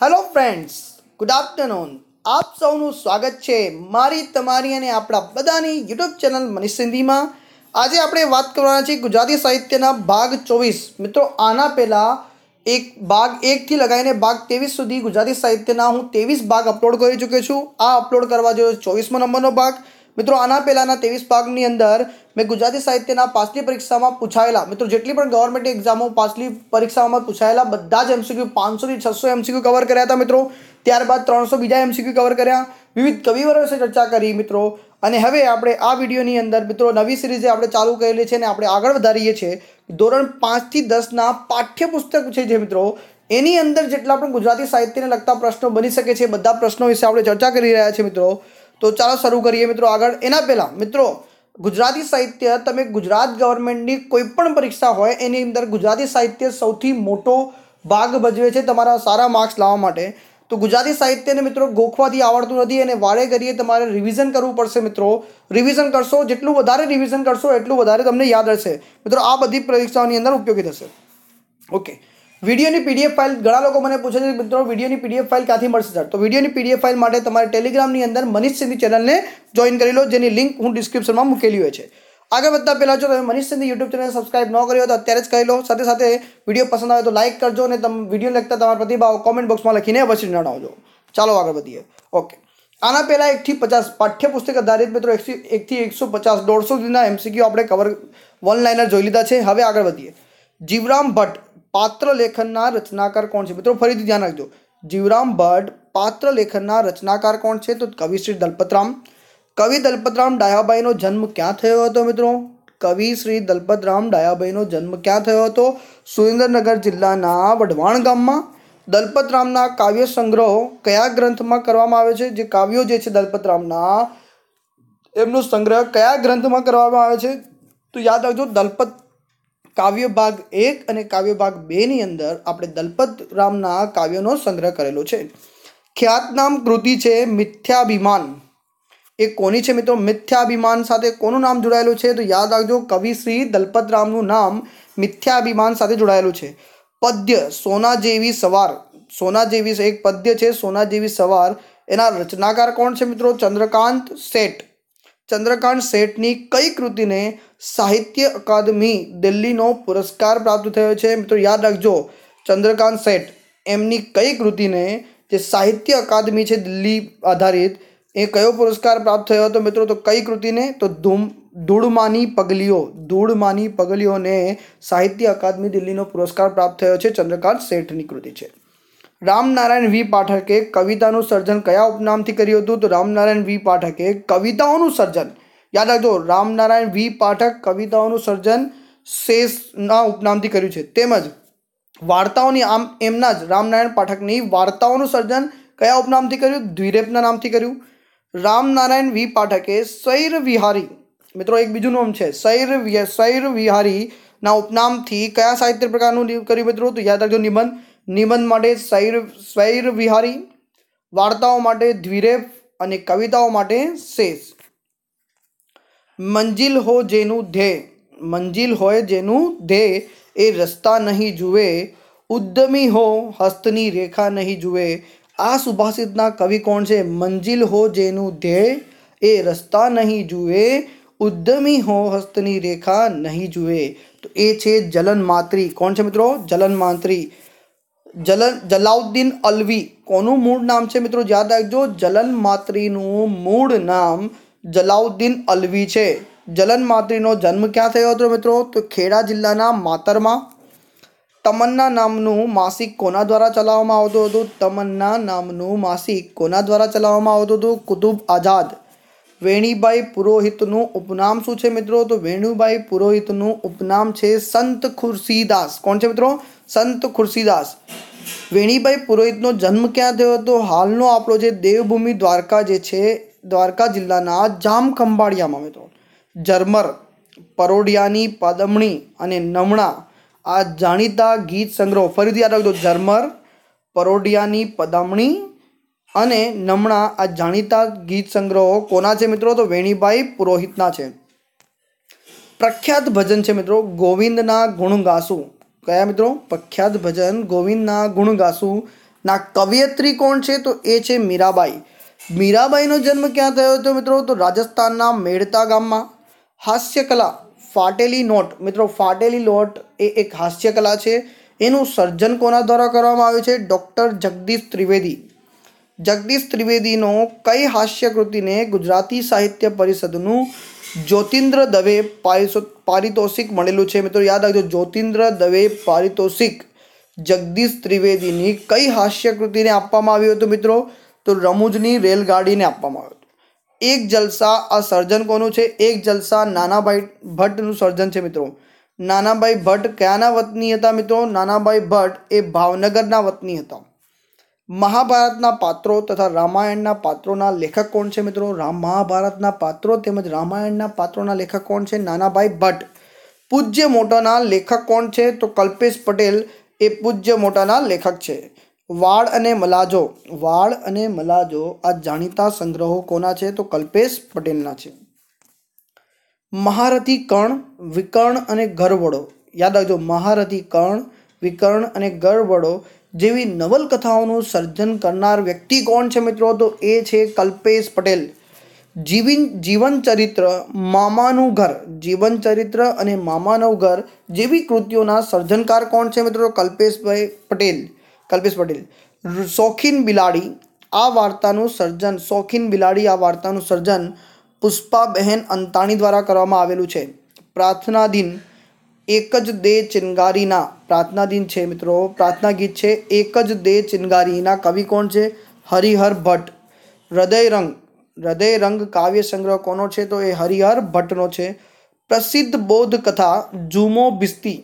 hello friends good afternoon આપ સૌનું સ્વાગત છે મારી તમારી અને આપણા બધાની યુટ્યુબ ચેનલ મનીષ સિંધીમાં આજે આપણે વાત કરવાના છીએ ગુજરાતી સાહિત્યના ભાગ ચોવીસ મિત્રો આના પહેલાં એક ભાગ એકથી લગાવીને ભાગ ત્રેવીસ સુધી ગુજરાતી સાહિત્યના હું ત્રેવીસ ભાગ અપલોડ કરી ચૂક્યો છું આ અપલોડ કરવા જોઈએ ચોવીસમો નંબરનો ભાગ મિત્રો આના પહેલાંના ત્રેવીસ ભાગની અંદર મેં ગુજરાતી સાહિત્યના પાછલી પરીક્ષામાં પૂછાયેલા મિત્રો જેટલી પણ ગવર્મેન્ટ એક્ઝામો પાછલી પરીક્ષાઓમાં પૂછાયેલા બધા જ એમસીક્યુ પાંચસોથી છસો એમસીક્યુ કવર કર્યા હતા મિત્રો ત્યારબાદ ત્રણસો બીજા એમસીક્યુ કવર કર્યા વિવિધ કવિવરો વિશે ચર્ચા કરી મિત્રો અને હવે આપણે આ વિડીયોની અંદર મિત્રો નવી સિરીઝે આપણે ચાલુ કરેલી છે અને આપણે આગળ વધારીએ છીએ ધોરણ પાંચથી દસના પાઠ્યપુસ્તક છે જે મિત્રો એની અંદર જેટલા પણ ગુજરાતી સાહિત્યને લગતા પ્રશ્નો બની શકે છે બધા પ્રશ્નો વિશે આપણે ચર્ચા કરી રહ્યા છીએ મિત્રો તો ચાલો શરૂ કરીએ મિત્રો આગળ એના પહેલાં મિત્રો ગુજરાતી સાહિત્ય તમે ગુજરાત ગવર્મેન્ટની કોઈ પણ પરીક્ષા હોય એની અંદર ગુજરાતી સાહિત્ય સૌથી મોટો ભાગ ભજવે છે તમારા સારા માર્ક્સ લાવવા માટે તો ગુજરાતી સાહિત્યને મિત્રો ગોખવાથી આવડતું નથી અને વારે કરીએ તમારે રિવિઝન કરવું પડશે મિત્રો રિવિઝન કરશો જેટલું વધારે રિવિઝન કરશો એટલું વધારે તમને યાદ રહેશે મિત્રો આ બધી પરીક્ષાઓની અંદર ઉપયોગી થશે ઓકે વિડીયોની પીડીએફ ફાઇલ ઘણા લોકો મને પૂછે છે મિત્રો વિડીયોની પીડીએફ ફાઇલ ક્યાંથી મળશે સર તો વિડીયોની પીડીએફ ફાઇલ માટે તમારે ટેલિગ્રામની અંદર મનીષ સિંધી ચેનલને જોઈન કરી લો જેની લિંક હું ડિસ્ક્રિપ્શનમાં મૂકેલી હોય છે આગળ વધતા પહેલાં જો તમે Manish Sindhi YouTube channel subscribe ન કર્યો હોય તો અત્યારે જ કરી લો સાથે સાથે વિડીયો પસંદ આવે તો લાઇક કરજો અને તમે વિડીયો લખતા તમારા પ્રતિભાવ કોમેન્ટ બોક્સમાં લખીને અવશ્ય જણાવજો ચાલો આગળ વધીએ ઓકે આના પહેલાં એકથી પચાસ પાઠ્યપુસ્તક આધારિત મિત્રો એકથી એકથી એકસો પચાસ દોઢસો સુધીના એમસીક્યુ આપણે કવર વન લાઇનર જોઈ લીધા છે હવે આગળ વધીએ જીવરામ ભટ્ટ પાત્ર લેખનના રચનાકાર કોણ છે મિત્રો ફરીથી ધ્યાન રાખજો જીવરામ ભટ્ટ પાત્ર લેખનના રચનાકાર કોણ છે તો કવિશ્રી દલપતરામ કવિ દલપતરામ ડાયાબાઈનો જન્મ ક્યાં થયો હતો મિત્રો કવિ શ્રી દલપતરામ ડાયાબાઈનો જન્મ ક્યાં થયો હતો સુરેન્દ્રનગર જિલ્લાના વઢવાણ ગામમાં દલપતરામના કાવ્ય સંગ્રહો કયા ગ્રંથમાં કરવામાં આવે છે જે કાવ્યો જે છે દલપતરામના એમનો સંગ્રહ કયા ગ્રંથમાં કરવામાં આવે છે તો યાદ રાખજો દલપત કાવ્ય ભાગ એક અને કાવ્ય ભાગ બેની અંદર આપણે દલપત રામના કાવ્યનો સંગ્રહ કરેલો છે ખ્યાતનામ કૃતિ છે મિથ્યાભિમાન એ કોની છે મિત્રો મિથ્યાભિમાન સાથે કોનું નામ જોડાયેલું છે તો યાદ રાખજો કવિ શ્રી દલપત રામનું નામ મિથ્યાભિમાન સાથે જોડાયેલું છે પદ્ય સોના જેવી સવાર સોના જેવી એક પદ્ય છે સોના જેવી સવાર એના રચનાકાર કોણ છે મિત્રો ચંદ્રકાંત શેઠ ચંદ્રકાંત શેઠની કઈ કૃતિને સાહિત્ય અકાદમી દિલ્હીનો પુરસ્કાર પ્રાપ્ત થયો છે મિત્રો યાદ રાખજો ચંદ્રકાંત શેઠ એમની કઈ કૃતિને જે સાહિત્ય અકાદમી છે દિલ્હી આધારિત એ કયો પુરસ્કાર પ્રાપ્ત થયો હતો મિત્રો તો કઈ કૃતિને તો ધૂમ ધૂળમાની પગલીઓ ધૂળમાની પગલીઓને સાહિત્ય અકાદમી દિલ્હીનો પુરસ્કાર પ્રાપ્ત થયો છે ચંદ્રકાંત શેઠની કૃતિ છે રામનારાયણ વી પાઠકે કવિતાનું સર્જન કયા ઉપનામથી કર્યું હતું તો રામનારાયણ વી પાઠકે કવિતાઓનું સર્જન યાદ રાખજો રામનારાયણ વી પાઠક કવિતાઓનું સર્જન શેષના ઉપનામથી કર્યું છે તેમજ વાર્તાઓની આમ એમના જ રામનારાયણ પાઠકની વાર્તાઓનું સર્જન કયા ઉપનામથી કર્યું દ્વિરેપના નામથી કર્યું રામનારાયણ વી પાઠકે સૈર વિહારી મિત્રો એક બીજું નામ છે સૈર સૈર વિહારીના ઉપનામથી કયા સાહિત્ય પ્રકારનું કર્યું મિત્રો તો યાદ રાખજો નિબંધ નિબંધ માટે શૈર શૈર વિહારી વાર્તાઓ માટે ધ્વિરેફ અને કવિતાઓ માટે શેષ મંજિલ હો જેનું ધ્યેય મંજિલ હોય જેનું ધ્યેય એ રસ્તા નહીં જુએ ઉદ્યમી હો હસ્તની રેખા નહીં જુએ આ સુભાષિતના કવિ કોણ છે મંજિલ હો જેનું ધ્યેય એ રસ્તા નહીં જુએ ઉદ્યમી હો હસ્તની રેખા નહીં જુએ તો એ છે જલન માત્રી કોણ છે મિત્રો જલન માત્રી જલ જલાઉદ્દીન અલવી કોનું મૂળ નામ છે મિત્રો યાદ રાખજો જલન જલનમાત્રીનું મૂળ નામ જલાઉદ્દીન અલવી છે જલન જલનમાત્રીનો જન્મ ક્યાં થયો હતો મિત્રો તો ખેડા જિલ્લાના માતરમાં તમન્ના નામનું માસિક કોના દ્વારા ચલાવવામાં આવતું હતું તમન્ના નામનું માસિક કોના દ્વારા ચલાવવામાં આવતું હતું કુતુબ આઝાદ વેણીબાઈ પુરોહિતનું ઉપનામ શું છે મિત્રો તો વેણુબાઈ પુરોહિતનું ઉપનામ છે સંત ખુરશીદાસ કોણ છે મિત્રો સંત ખુરશીદાસ વેણીબાઈ પુરોહિતનો જન્મ ક્યાં થયો હતો હાલનો આપણો જે દેવભૂમિ દ્વારકા જે છે દ્વારકા જિલ્લાના જામ ખંભાળિયામાં મિત્રો જર્મર પરોડિયાની પાદમણી અને નમણા આ જાણીતા ગીત સંગ્રહ ફરીથી યાદ રાખજો જર્મર પરોડિયાની પદામણી અને નમણા આ જાણીતા ગીત સંગ્રહો કોના છે મિત્રો તો વેણીભાઈ પુરોહિતના છે પ્રખ્યાત ભજન છે મિત્રો ગોવિંદના ગુણ ગાસુ કયા મિત્રો પ્રખ્યાત ભજન ગોવિંદના ગુણ ગાસુ ના કવિયત્રી કોણ છે તો એ છે મીરાબાઈ મીરાબાઈનો જન્મ ક્યાં થયો હતો મિત્રો તો રાજસ્થાનના મેળતા ગામમાં હાસ્યકલા ફાટેલી નોટ મિત્રો ફાટેલી લોટ એ એક હાસ્યકલા છે એનું સર્જન કોના દ્વારા કરવામાં આવ્યું છે ડૉક્ટર જગદીશ ત્રિવેદી જગદીશ ત્રિવેદીનો કઈ હાસ્યકૃતિને ગુજરાતી સાહિત્ય પરિષદનું જ્યોતિન્દ્ર દવે પારિસો પારિતોષિક મળેલું છે મિત્રો યાદ રાખજો જ્યોતિન્દ્ર દવે પારિતોષિક જગદીશ ત્રિવેદીની કઈ હાસ્યકૃતિને આપવામાં આવ્યું હતું મિત્રો તો રમૂજની રેલગાડીને આપવામાં આવ્યું હતું એક જલસા આ સર્જન કોનું છે એક જલસા નાનાભાઈ ભટ્ટનું સર્જન છે મિત્રો નાનાભાઈ ભટ્ટ કયાના વતની હતા મિત્રો નાનાભાઈ ભટ્ટ એ ભાવનગરના વતની હતા મહાભારતના પાત્રો તથા રામાયણના પાત્રોના લેખક કોણ છે મિત્રો રામ મહાભારતના પાત્રો તેમજ રામાયણના પાત્રોના લેખક કોણ છે નાનાભાઈ ભટ્ટ પૂજ્ય મોટાના લેખક કોણ છે તો કલ્પેશ પટેલ એ પૂજ્ય મોટાના લેખક છે વાળ અને મલાજો વાળ અને મલાજો આ જાણીતા સંગ્રહો કોના છે તો કલ્પેશ પટેલના છે મહારથી કર્ણ વિકર્ણ અને ગરવડો યાદ રાખજો મહારથી કર્ણ વિકર્ણ અને ગરવડો જેવી નવલકથાઓનું સર્જન કરનાર વ્યક્તિ કોણ છે મિત્રો તો એ છે કલ્પેશ પટેલ જીવન જીવનચરિત્ર મામાનું ઘર જીવનચરિત્ર અને મામાનું ઘર જેવી કૃતિઓના સર્જનકાર કોણ છે મિત્રો કલ્પેશભાઈ પટેલ કલ્પેશ પટેલ શોખીન બિલાડી આ વાર્તાનું સર્જન શોખીન બિલાડી આ વાર્તાનું સર્જન પુષ્પાબહેન અંતાણી દ્વારા કરવામાં આવેલું છે પ્રાર્થના દિન એક જ દે ચિનગારીના પ્રાર્થના દિન છે મિત્રો પ્રાર્થના ગીત છે એક જ દે ચિનગારીના કવિ કોણ છે હરિહર ભટ્ટ હૃદય રંગ હૃદય રંગ કાવ્ય સંગ્રહ કોનો છે તો એ હરિહર ભટ્ટનો છે પ્રસિદ્ધ બોધ કથા જુમો બિસ્તી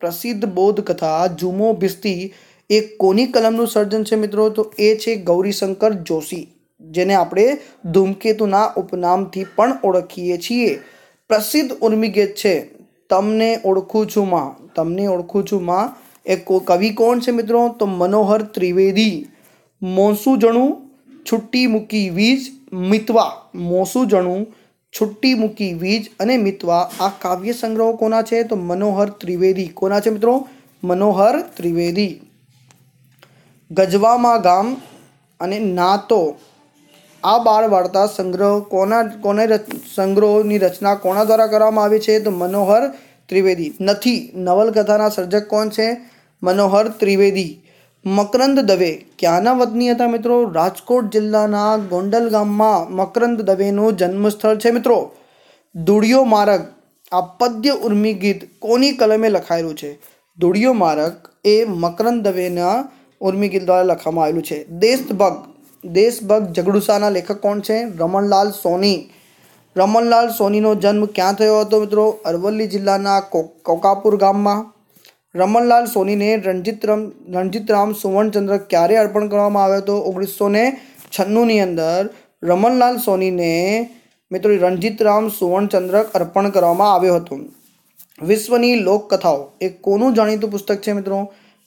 પ્રસિદ્ધ બોધ કથા જુમો બિસ્તી એ કોની કલમનું સર્જન છે મિત્રો તો એ છે ગૌરીશંકર જોશી જેને આપણે ધૂમકેતુના ઉપનામથી પણ ઓળખીએ છીએ પ્રસિદ્ધ ઉર્મિગીત છે તમને ઓળખું છું માં તમને ઓળખું છું માં એ કવિ કોણ છે મિત્રો તો મનોહર ત્રિવેદી મોસું જણું છુટ્ટી મૂકી વીજ મિતવા મોસું જણું છુટ્ટી મૂકી વીજ અને મિતવા આ કાવ્ય સંગ્રહો કોના છે તો મનોહર ત્રિવેદી કોના છે મિત્રો મનોહર ત્રિવેદી ગજવામાં ગામ અને નાતો આ બાળ વાર્તા સંગ્રહ કોના કોને સંગ્રહોની રચના કોના દ્વારા કરવામાં આવી છે તો મનોહર ત્રિવેદી નથી નવલકથાના સર્જક કોણ છે મનોહર ત્રિવેદી મકરંદ દવે ક્યાંના વતની હતા મિત્રો રાજકોટ જિલ્લાના ગોંડલ ગામમાં મકરંદ દવેનું જન્મસ્થળ છે મિત્રો દુડિયો મારગ આ પદ્ય ઉર્મી ગીત કોની કલમે લખાયેલું છે દુડિયો મારગ એ મકરંદ દવેના ઉર્મી ગીત દ્વારા લખવામાં આવેલું છે દેશભક્ત દેશભક્ત જગડુસાના લેખક કોણ છે રમણલાલ સોની રમણલાલ સોનીનો જન્મ ક્યાં થયો હતો મિત્રો અરવલ્લી જિલ્લાના કોકાપુર ગામમાં રમણલાલ સોનીને રણજીતરામ રણજીતરામ સુવર્ણચંદ્ર ક્યારે અર્પણ કરવામાં આવ્યો હતો ઓગણીસો ને છન્નુંની અંદર રમણલાલ સોનીને મિત્રો રણજીતરામ સુવર્ણચંદ્રક અર્પણ કરવામાં આવ્યો હતો વિશ્વની લોકકથાઓ એ કોનું જાણીતું પુસ્તક છે મિત્રો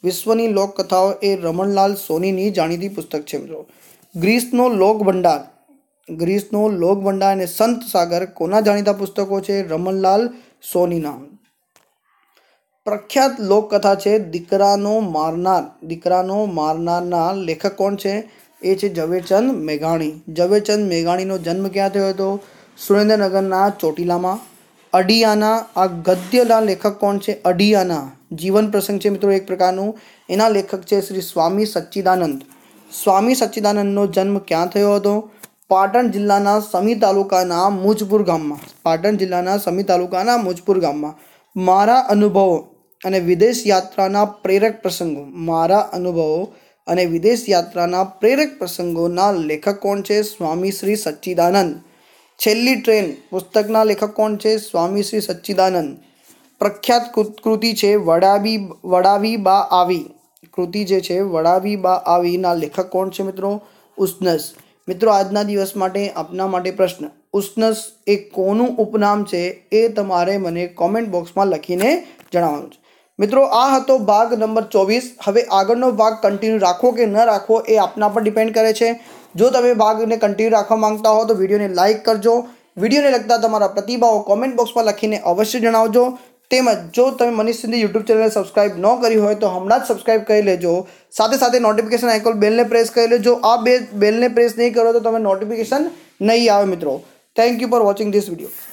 વિશ્વની લોકકથાઓ એ રમણલાલ સોનીની જાણીતી પુસ્તક છે મિત્રો ગ્રીસનો લોક ભંડાર ગ્રીસનો લોક ભંડાર અને સંત સાગર કોના જાણીતા પુસ્તકો છે રમણલાલ સોનીના પ્રખ્યાત લોકકથા છે દીકરાનો મારનાર દીકરાનો મારનારના લેખક કોણ છે એ છે ઝવેરચંદ મેઘાણી ઝવેરચંદ મેઘાણીનો જન્મ ક્યાં થયો હતો સુરેન્દ્રનગરના ચોટીલામાં અડિયાના આ ગદ્યના લેખક કોણ છે અડિયાના જીવન પ્રસંગ છે મિત્રો એક પ્રકારનું એના લેખક છે શ્રી સ્વામી સચ્ચિદાનંદ સ્વામી સચ્ચિદાનંદનો જન્મ ક્યાં થયો હતો પાટણ જિલ્લાના સમી તાલુકાના મુજપુર ગામમાં પાટણ જિલ્લાના સમી તાલુકાના મુજપુર ગામમાં મારા અનુભવો અને વિદેશ યાત્રાના પ્રેરક પ્રસંગો મારા અનુભવો અને વિદેશ યાત્રાના પ્રેરક પ્રસંગોના લેખક કોણ છે સ્વામી શ્રી સચ્ચિદાનંદ છેલ્લી ટ્રેન પુસ્તકના લેખક કોણ છે સ્વામી શ્રી સચ્ચિદાનંદ પ્રખ્યાત કૃતિ છે વડાવી વડાવી બા આવી કૃતિ જે છે વડાવી બા આવીના લેખક કોણ છે મિત્રો ઉસ્નસ મિત્રો આજના દિવસ માટે આપના માટે પ્રશ્ન ઉસ્નસ એ કોનું ઉપનામ છે એ તમારે મને કોમેન્ટ બોક્સમાં લખીને જણાવવાનું છે મિત્રો આ હતો ભાગ નંબર ચોવીસ હવે આગળનો ભાગ કન્ટિન્યુ રાખવો કે ન રાખવો એ આપના પર ડિપેન્ડ કરે છે જો તમે ભાગને કન્ટિન્યુ રાખવા માંગતા હો તો વિડીયોને લાઇક કરજો વિડીયોને લગતા તમારા પ્રતિભાવો કોમેન્ટ બોક્સમાં લખીને અવશ્ય જણાવજો તેમજ જો તમે મનીષ સિંધી યુટ્યુબ ચેનલને સબસ્ક્રાઇબ ન કરી હોય તો હમણાં જ સબસ્ક્રાઇબ કરી લેજો સાથે સાથે નોટિફિકેશન આઇકોલ બેલને પ્રેસ કરી લેજો આ બે બેલને પ્રેસ નહીં કરો તો તમે નોટિફિકેશન નહીં આવે મિત્રો thank you for watching this video